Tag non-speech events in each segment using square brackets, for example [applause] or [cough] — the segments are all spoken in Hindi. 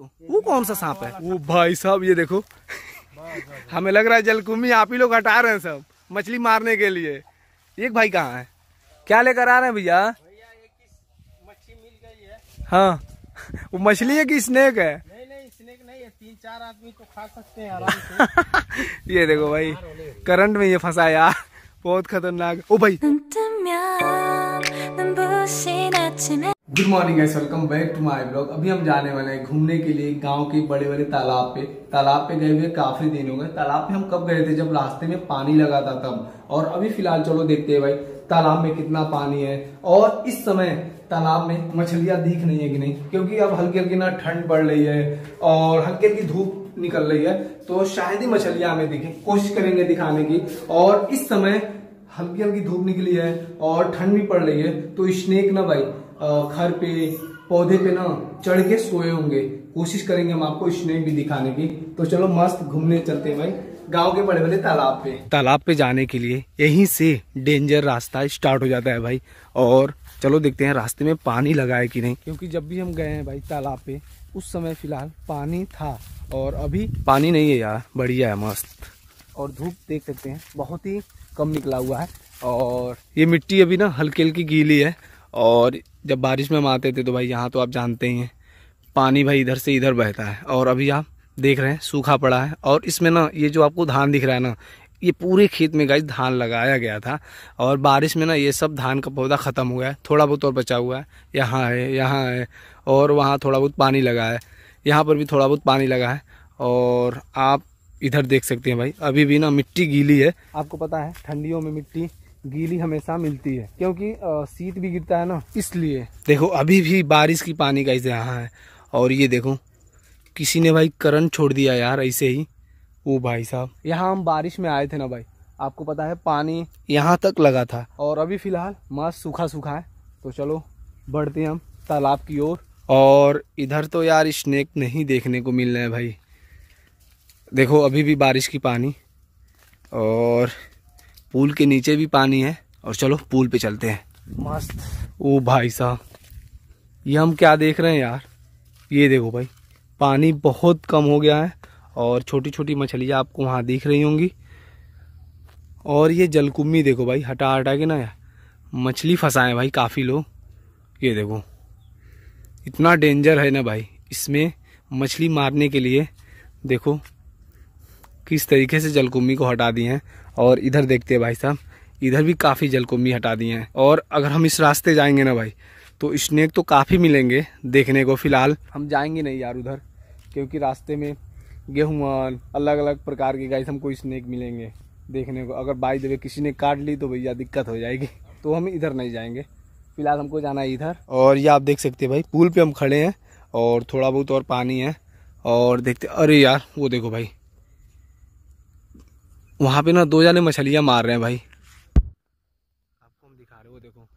वो कौन सा सांप है वो भाई साहब ये देखो हमें लग रहा है जलकुम्भी आप ही लोग हटा रहे हैं सब मछली मारने के लिए एक भाई कहाँ है क्या लेकर आ रहे हैं भैया हाँ वो मछली है कि स्नेक है स्नेक नहीं है तीन चार आदमी खा सकते ये देखो भाई करंट में ये फंसा यार बहुत खतरनाक ओ भाई good morning guys welcome back to my blog अभी हम जाने वाले हैं घूमने के लिए गांव के बड़े बड़े तालाब पे तालाब पे गए हुए काफी दिन हो गए तालाब पे हम कब गए थे जब रास्ते में पानी लगा था तब और अभी फिलहाल चलो देखते हैं भाई तालाब में कितना पानी है और इस समय तालाब में मछलियां दिख रही है कि नहीं क्योंकि अब हल्की हल्की ना ठंड पड़ रही है और हल्की हल्की धूप निकल रही है तो शायद ही मछलियां हमें दिखे कोशिश करेंगे दिखाने की और इस समय हल्की हल्की धूप निकली है और ठंड भी पड़ रही है तो स्नेक ना भाई घर पे पौधे पे ना चढ़ के सोए होंगे कोशिश करेंगे हम आपको स्नेक भी दिखाने की तो चलो मस्त घूमने चलते हैं भाई गांव के बड़े बड़े तालाब पे तालाब पे जाने के लिए यहीं से डेंजर रास्ता स्टार्ट हो जाता है भाई और चलो देखते हैं रास्ते में पानी लगा है कि नहीं क्योंकि जब भी हम गए हैं भाई तालाब पे उस समय फिलहाल पानी था और अभी पानी नहीं है यार बढ़िया है मस्त और धूप देख सकते हैं बहुत ही कम निकला हुआ है और ये मिट्टी अभी ना हल्की हल्की गीली है और जब बारिश में हम आते थे तो भाई यहाँ तो आप जानते ही हैं पानी भाई इधर से इधर बहता है और अभी आप देख रहे हैं सूखा पड़ा है और इसमें ना ये जो आपको धान दिख रहा है ना ये पूरे खेत में गाइस धान लगाया गया था और बारिश में ना ये सब धान का पौधा ख़त्म हुआ है थोड़ा बहुत और बचा हुआ है यहाँ है यहाँ है और वहाँ थोड़ा बहुत पानी लगा है यहाँ पर भी थोड़ा बहुत पानी लगा है और आप इधर देख सकते हैं भाई अभी भी ना मिट्टी गीली है आपको पता है ठंडियों में मिट्टी गीली हमेशा मिलती है क्योंकि शीत भी गिरता है ना इसलिए देखो अभी भी बारिश की पानी का ऐसे यहाँ है और ये देखो किसी ने भाई करंट छोड़ दिया यार ऐसे ही वो भाई साहब यहाँ हम बारिश में आए थे ना भाई आपको पता है पानी यहाँ तक लगा था और अभी फिलहाल मस्त सूखा सूखा है तो चलो बढ़ते हैं हम तालाब की ओर और।, इधर तो यार स्नेक नहीं देखने को मिल रहे हैं भाई देखो अभी भी बारिश की पानी और पूल के नीचे भी पानी है और चलो पूल पे चलते हैं मस्त ओ भाई साहब ये हम क्या देख रहे हैं यार ये देखो भाई पानी बहुत कम हो गया है और छोटी छोटी मछलियाँ आपको वहाँ दिख रही होंगी और ये जलकुम्भी देखो भाई हटा हटा के ना यार मछली फंसाए भाई काफ़ी लोग ये देखो इतना डेंजर है ना भाई इसमें मछली मारने के लिए देखो किस तरीके से जलकुम्मी को हटा दिए हैं और इधर देखते हैं भाई साहब इधर भी काफ़ी जलकुंभी हटा दिए हैं और अगर हम इस रास्ते जाएंगे ना भाई तो स्नैक तो काफ़ी मिलेंगे देखने को फ़िलहाल हम जाएंगे नहीं यार उधर क्योंकि रास्ते में गेहूँ अलग अलग प्रकार के गाइस हमको स्नैक मिलेंगे देखने को अगर बाई देवे किसी ने काट ली तो भैया दिक्कत हो जाएगी [laughs] तो हम इधर नहीं जाएंगे फिलहाल हमको जाना है इधर और ये आप देख सकते हैं भाई पुल पे हम खड़े हैं और थोड़ा बहुत और पानी है और देखते अरे यार वो देखो भाई वहाँ पे ना दो जाने मछलियाँ मार रहे हैं भाई आपको हम दिखा रहे हो देखो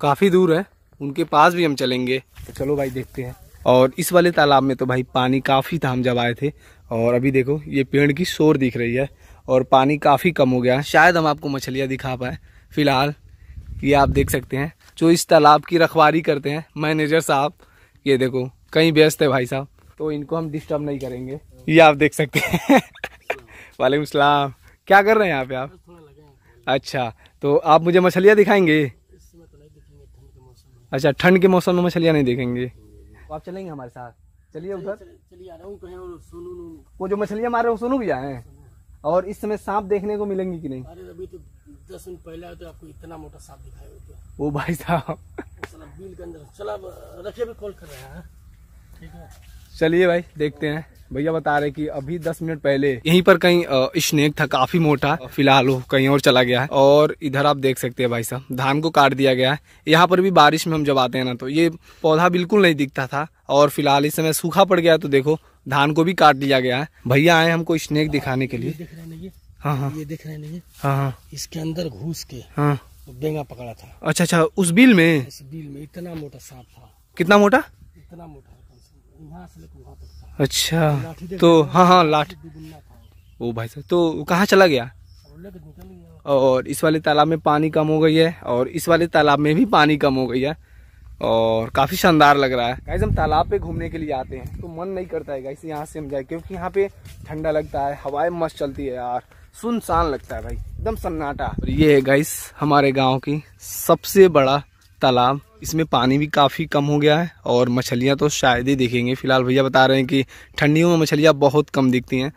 काफ़ी दूर है उनके पास भी हम चलेंगे तो चलो भाई देखते हैं और इस वाले तालाब में तो भाई पानी काफ़ी था हम जब आए थे और अभी देखो ये पेड़ की शोर दिख रही है और पानी काफ़ी कम हो गया है शायद हम आपको मछलियाँ दिखा पाए फिलहाल ये आप देख सकते हैं जो इस तालाब की रखवारी करते हैं मैनेजर साहब ये देखो कहीं व्यस्त है भाई साहब तो इनको हम डिस्टर्ब नहीं करेंगे ये आप देख सकते हैं [laughs] वालेकुम सलाम क्या कर रहे हैं यहाँ पे आप अच्छा तो आप मुझे मछलियाँ दिखाएंगे तो अच्छा ठंड के मौसम में मछलियाँ नहीं देखेंगे तो आप चलेंगे हमारे साथ चलिए उधर वो जो मछलियाँ मारे वो सोनू भी आए और इस समय सांप देखने को मिलेंगे कि नहीं अरे अभी तो दस दिन पहले तो आपको इतना मोटा सांप दिखाया वो भाई साहब बिल के अंदर चला रखिए भी कॉल कर रहे हैं हाँ? ठीक है चलिए भाई देखते हैं भैया बता रहे कि अभी 10 मिनट पहले यहीं पर कहीं स्नेक था काफी मोटा फिलहाल वो कहीं और चला गया है और इधर आप देख सकते हैं भाई साहब धान को काट दिया गया है यहाँ पर भी बारिश में हम जब आते हैं ना तो ये पौधा बिल्कुल नहीं दिखता था और फिलहाल इस समय सूखा पड़ गया तो देखो धान को भी काट दिया गया है भैया आए हमको स्नेक दिखाने के लिए हाँ हाँ ये रहे नहीं है हाँ, हाँ इसके अंदर घुस के हाँ बेंगा पकड़ा था अच्छा अच्छा उस बिल में बिल में इतना मोटा सांप था कितना मोटा इतना मोटा अच्छा तो हाँ हाँ लाठ ओ भाई साहब तो कहाँ चला गया और इस वाले तालाब में पानी कम हो गई है और इस वाले तालाब में भी पानी कम हो गई है और काफ़ी शानदार लग रहा है गाइज हम तालाब पे घूमने के लिए आते हैं तो मन नहीं करता है गाइस यहाँ से हम जाए क्योंकि यहाँ पे ठंडा लगता है हवाएं मस्त चलती है यार सुनसान लगता है भाई एकदम सन्नाटा ये है गाइस हमारे गांव की सबसे बड़ा तालाब इसमें पानी भी काफ़ी कम हो गया है और मछलियाँ तो शायद ही दिखेंगी फ़िलहाल भैया बता रहे हैं कि ठंडियों में मछलियाँ बहुत कम दिखती हैं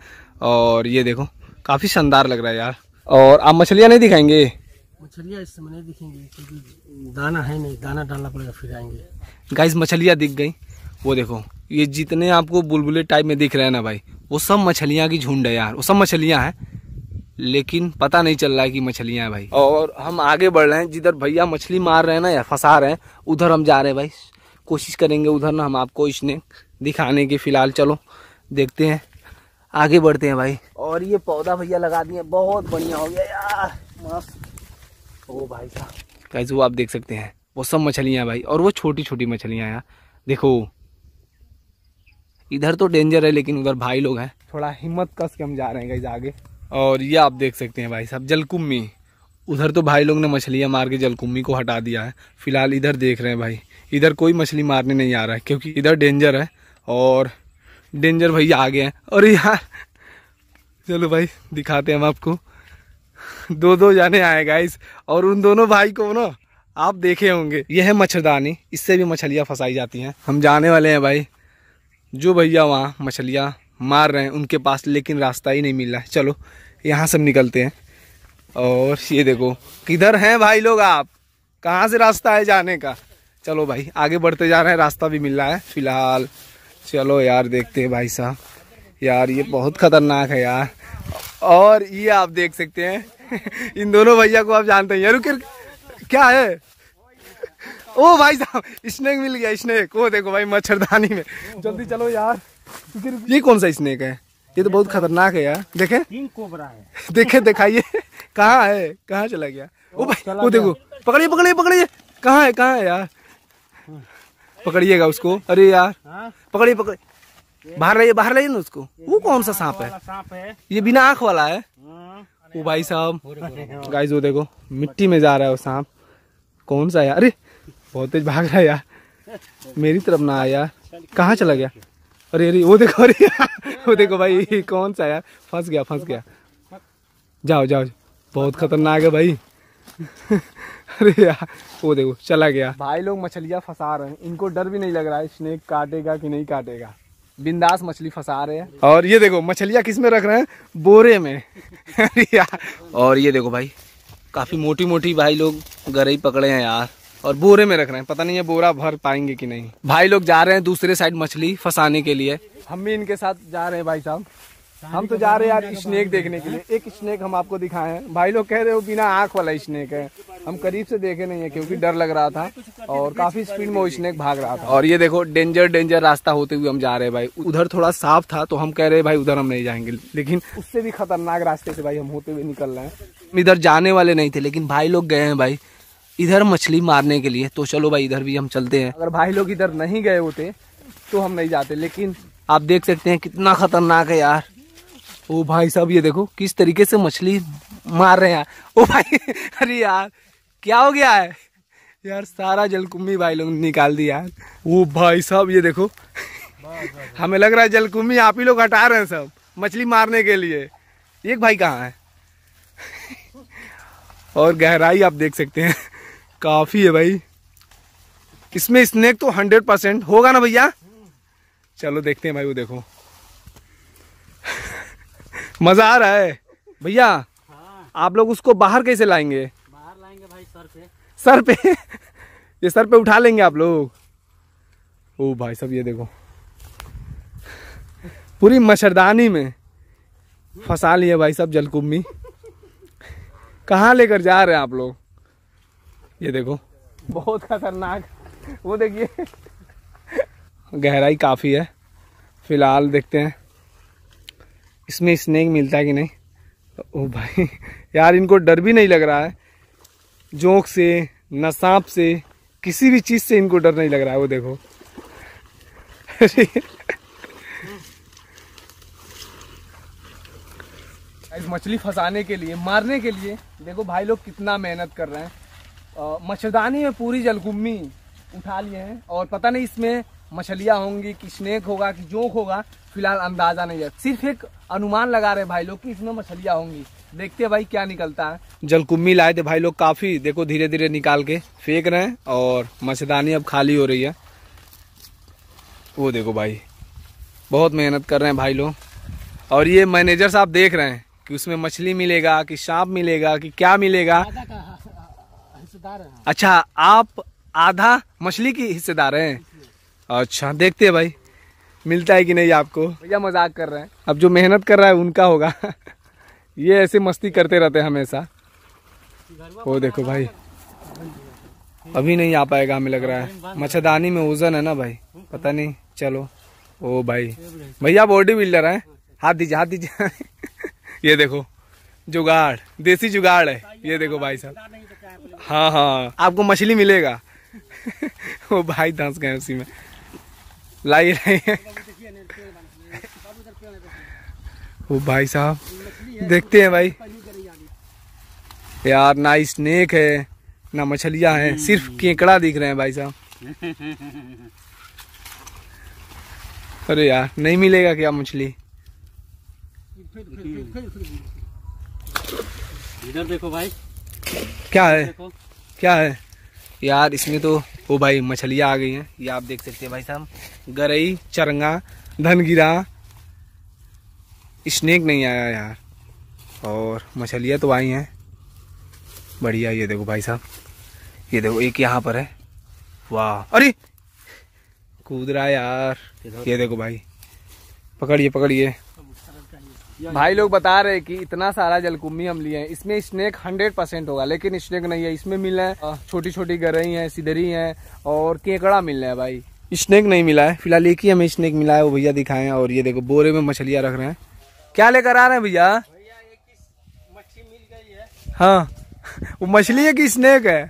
और ये देखो काफ़ी शानदार लग रहा है यार और आप मछलियाँ नहीं दिखाएंगे मछलियाँ इस समय नहीं दिखेंगी क्योंकि दाना है नहीं दाना डालना पड़ेगा फिर आएंगे गाइस मछलियाँ दिख गई वो देखो ये जितने आपको बुलबुले टाइप में दिख रहे हैं ना भाई वो सब मछलियाँ की झुंड है यार वो सब मछलियाँ हैं लेकिन पता नहीं चल रहा है कि मछलियां भाई और हम आगे बढ़ रहे हैं जिधर भैया मछली मार रहे हैं ना या फंसा रहे हैं उधर हम जा रहे हैं भाई कोशिश करेंगे उधर ना हम आपको स्नेक दिखाने की फिलहाल चलो देखते हैं आगे बढ़ते हैं भाई और ये पौधा भैया लगा दिए बहुत बढ़िया हो गया यार मस्त ओ भाई साहब कैसे वो आप देख सकते हैं वो सब मछलियाँ भाई और वो छोटी छोटी मछलियाँ यार देखो इधर तो डेंजर है लेकिन उधर भाई लोग हैं थोड़ा हिम्मत कस के हम जा रहे हैं गई आगे और ये आप देख सकते हैं भाई साहब जलकुम्मी उधर तो भाई लोग ने मछलियाँ मार के जलकुम्मी को हटा दिया है फिलहाल इधर देख रहे हैं भाई इधर कोई मछली मारने नहीं आ रहा है क्योंकि इधर डेंजर है और डेंजर भैया आ गए हैं और यार चलो भाई दिखाते हैं हम आपको दो दो जाने आए गाइस और उन दोनों भाई को ना आप देखे होंगे यह है मच्छरदानी इससे भी मछलियाँ फंसाई जाती हैं हम जाने वाले हैं भाई जो भैया वहाँ मछलियाँ मार रहे हैं उनके पास लेकिन रास्ता ही नहीं मिल रहा है चलो यहाँ से निकलते हैं और ये देखो किधर हैं भाई लोग आप कहाँ से रास्ता है जाने का चलो भाई आगे बढ़ते जा रहे हैं रास्ता भी मिल रहा है फिलहाल चलो यार देखते हैं भाई साहब यार ये बहुत खतरनाक है यार और ये आप देख सकते हैं [laughs] इन दोनों भैया को आप जानते हैं यार क्या है ओ भाई साहब स्नेक मिल गया स्नेक वो देखो भाई मच्छरदानी में जल्दी चलो यार ये कौन सा स्नेक है ये तो बहुत खतरनाक है यार देखे कोबरा है देखे दिखाइए कहाँ है कहाँ चला गया ओ भाई वो देखो पकड़िए पकड़िए पकड़िए कहाँ है कहाँ है यार पकड़िएगा उसको अरे यार हाँ? पकड़िए पकड़िए बाहर रहिए बाहर रहिए ना उसको वो कौन सा सांप है ये बिना आंख वाला है वो हाँ। भाई साहब गाइस वो देखो मिट्टी में जा रहा है वो सांप कौन सा यार अरे बहुत तेज भाग रहा है यार मेरी तरफ ना आया यार कहाँ चला गया अरे अरे वो देखो अरे [laughs] वो देखो भाई कौन सा यार फंस गया फंस गया जाओ जाओ बहुत खतरनाक है भाई [laughs] अरे यार वो देखो चला गया भाई लोग मछलियाँ फंसा रहे हैं इनको डर भी नहीं लग रहा है स्नेक काटेगा कि नहीं काटेगा बिंदास मछली फंसा रहे हैं और ये देखो मछलियाँ किस में रख रहे हैं बोरे में [laughs] अरे यार और ये देखो भाई काफ़ी मोटी मोटी भाई लोग गरे पकड़े हैं यार और बोरे में रख रहे हैं पता नहीं है बोरा भर पाएंगे कि नहीं भाई लोग जा रहे हैं दूसरे साइड मछली फंसाने के लिए हम भी इनके साथ जा रहे हैं भाई साहब हम तो जा रहे हैं यार स्नेक देखने के लिए एक स्नेक हम आपको दिखाए हैं भाई लोग कह रहे हो बिना आंख वाला स्नेक है हम करीब से देखे नहीं है क्योंकि डर लग रहा था और काफी स्पीड में वो स्नेक भाग रहा था और ये देखो डेंजर डेंजर रास्ता होते हुए हम जा रहे हैं भाई उधर थोड़ा साफ था तो हम कह रहे हैं भाई उधर हम नहीं जाएंगे लेकिन उससे भी खतरनाक रास्ते से भाई हम होते हुए निकल रहे हैं इधर जाने वाले नहीं थे लेकिन भाई लोग गए हैं भाई इधर मछली मारने के लिए तो चलो भाई इधर भी हम चलते हैं अगर भाई लोग इधर नहीं गए होते तो हम नहीं जाते लेकिन आप देख सकते हैं कितना खतरनाक है यार ओ भाई साहब ये देखो किस तरीके से मछली मार रहे हैं ओ भाई [laughs] अरे यार क्या हो गया है यार सारा जलकुम्भी भाई लोग निकाल दिया यार ओ भाई साहब ये देखो [laughs] हमें लग रहा है जलकुम्भी आप ही लोग हटा रहे हैं सब मछली मारने के लिए एक भाई कहाँ है [laughs] और गहराई आप देख सकते हैं काफ़ी है भाई इसमें स्नैक तो हंड्रेड परसेंट होगा ना भैया चलो देखते हैं भाई वो देखो [laughs] मज़ा आ रहा है भैया हाँ। आप लोग उसको बाहर कैसे लाएंगे बाहर लाएंगे भाई सर पे सर पे [laughs] ये सर पे उठा लेंगे आप लोग ओ भाई सब ये देखो पूरी मच्छरदानी में फंसा लिए भाई सब जलकुम्मी कहाँ लेकर जा रहे हैं आप लोग ये देखो बहुत खतरनाक वो देखिए गहराई काफ़ी है फिलहाल देखते हैं इसमें स्नेक मिलता है कि नहीं ओ भाई यार इनको डर भी नहीं लग रहा है जोंक से न सांप से किसी भी चीज़ से इनको डर नहीं लग रहा है वो देखो [laughs] मछली फंसाने के लिए मारने के लिए देखो भाई लोग कितना मेहनत कर रहे हैं मच्छरदानी में पूरी जलकुम्मी उठा लिए हैं और पता नहीं इसमें मछलियाँ होंगी कि स्नेक होगा कि जोंक होगा फिलहाल अंदाजा नहीं है सिर्फ एक अनुमान लगा रहे भाई लोग कि इसमें मछलियाँ होंगी देखते हैं भाई क्या निकलता है जलकुम्मी लाए थे भाई लोग काफ़ी देखो धीरे धीरे निकाल के फेंक रहे हैं और मछदानी अब खाली हो रही है वो देखो भाई बहुत मेहनत कर रहे हैं भाई लोग और ये मैनेजर साहब देख रहे हैं कि उसमें मछली मिलेगा कि सांप मिलेगा कि क्या मिलेगा हिस्सेदार हैं अच्छा आप आधा मछली की हिस्सेदार हैं अच्छा देखते हैं भाई मिलता है कि नहीं आपको भैया मजाक कर रहे हैं अब जो मेहनत कर रहा है उनका होगा [laughs] ये ऐसे मस्ती करते रहते हैं हमेशा वो देखो भाई अभी नहीं आ पाएगा हमें लग रहा है मच्छरदानी में वजन है ना भाई पता नहीं चलो ओ भाई भैया बॉडी बिल्डर है हाथ दीजिए हाथ दीजिए [laughs] ये देखो जुगाड़ देसी जुगाड़ है ये देखो भाई साहब हाँ हाँ आपको मछली मिलेगा [laughs] वो भाई धंस गए उसी में लाइए रहे वो भाई साहब देखते हैं भाई यार ना स्नेक है ना मछलियाँ हैं सिर्फ हम्म। केकड़ा दिख रहे हैं भाई साहब अरे यार नहीं मिलेगा क्या मछली इधर देखो भाई क्या है क्या है यार इसमें तो ओ भाई मछलियाँ आ गई हैं ये आप देख सकते हैं भाई साहब गरई चरंगा धनगिरा स्नेक नहीं आया यार और मछलियाँ तो आई हैं बढ़िया ये देखो भाई साहब ये देखो एक यहाँ पर है वाह अरे कूद रहा यार ये देखो भाई पकड़िए पकड़िए भाई लोग बता रहे कि इतना सारा जलकुम्भी हम लिए हैं इसमें स्नेक हंड्रेड परसेंट होगा लेकिन स्नेक नहीं है इसमें मिल रहे हैं छोटी छोटी गरई हैं सिधरी हैं और केकड़ा मिल रहा है भाई स्नेक नहीं मिला है फिलहाल एक ही हमें स्नेक मिला है वो भैया दिखाए और ये देखो बोरे में मछलियाँ रख रहे हैं क्या लेकर आ रहे हैं भैया हाँ [laughs] वो मछली है कि स्नेक है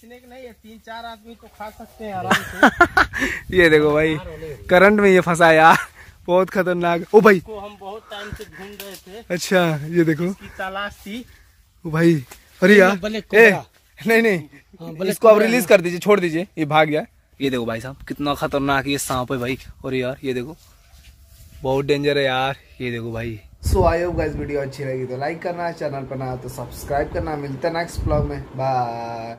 स्नेक नहीं है तीन चार आदमी तो खा सकते हैं [laughs] आराम से ये देखो भाई करंट में ये फंसा यार बहुत खतरनाक ओ भाई को हम बहुत टाइम से ढूंढ रहे थे अच्छा ये देखो तलाश थी ओ भाई अरे यार नहीं नहीं हाँ, इसको आप रिलीज कर दीजिए छोड़ दीजिए ये भाग गया ये देखो भाई साहब कितना खतरनाक ये सांप है भाई और यार ये देखो बहुत डेंजर है यार ये देखो भाई so I hope guys video अच्छी लगी तो लाइक करना चैनल पर ना तो सब्सक्राइब करना मिलता है नेक्स्ट ब्लॉग में बाय